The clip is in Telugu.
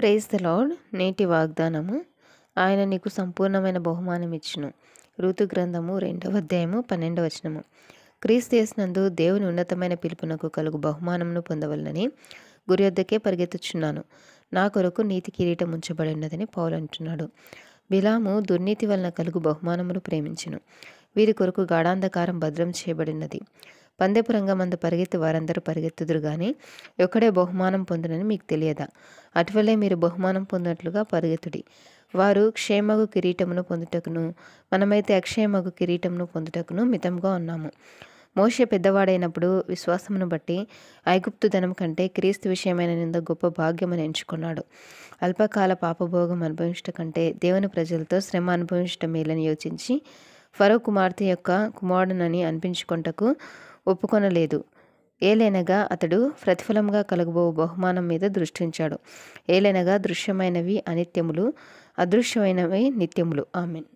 ప్రైజ్ ద లాడ్ నేటి వాగ్దానము ఆయన నీకు సంపూర్ణమైన బహుమానం ఇచ్చును ఋతు గ్రంథము రెండవ అధ్యాయము పన్నెండవ వచనము క్రీస్తు చేసినందు దేవుని ఉన్నతమైన పిలుపునకు కలుగు బహుమానమును పొందవలనని గురి వద్దకే పరిగెత్తుచున్నాను నా కొరకు నీతి కిరీటం ఉంచబడి ఉన్నదని పౌలు అంటున్నాడు బిలాము దుర్నీతి వలన కలుగు బహుమానమును ప్రేమించును వీరి కొరకు గాఢాంధకారం భద్రం చేయబడినది పందెపు రంగమందు పరిగెత్తి వారందరూ పరిగెత్తుదురు కానీ ఒకడే బహుమానం పొందునని మీకు తెలియదా అటువలే మీరు బహుమానం పొందినట్లుగా పరిగెత్తుడి వారు క్షేమగు కిరీటమును పొందుటకును మనమైతే అక్షయమగు కిరీటమును పొందుటకును మితంగా ఉన్నాము మోషే పెద్దవాడైనప్పుడు విశ్వాసమును బట్టి ఐగుప్తు ధనం కంటే క్రీస్తు విషయమైన నింద గొప్ప భాగ్యమని ఎంచుకున్నాడు అల్పకాల పాపభోగం అనుభవించట కంటే దేవుని ప్రజలతో శ్రమ అనుభవించటం మేలని యోచించి ఫరో కుమార్తె యొక్క కుమారుడునని అనిపించుకుంటకు ఒప్పుకొనలేదు ఏలైనగా అతడు ప్రతిఫలంగా కలగబో బహుమానం మీద దృష్టించాడు ఏలైనగా దృశ్యమైనవి అనిత్యములు అదృశ్యమైనవి నిత్యములు ఆమెన్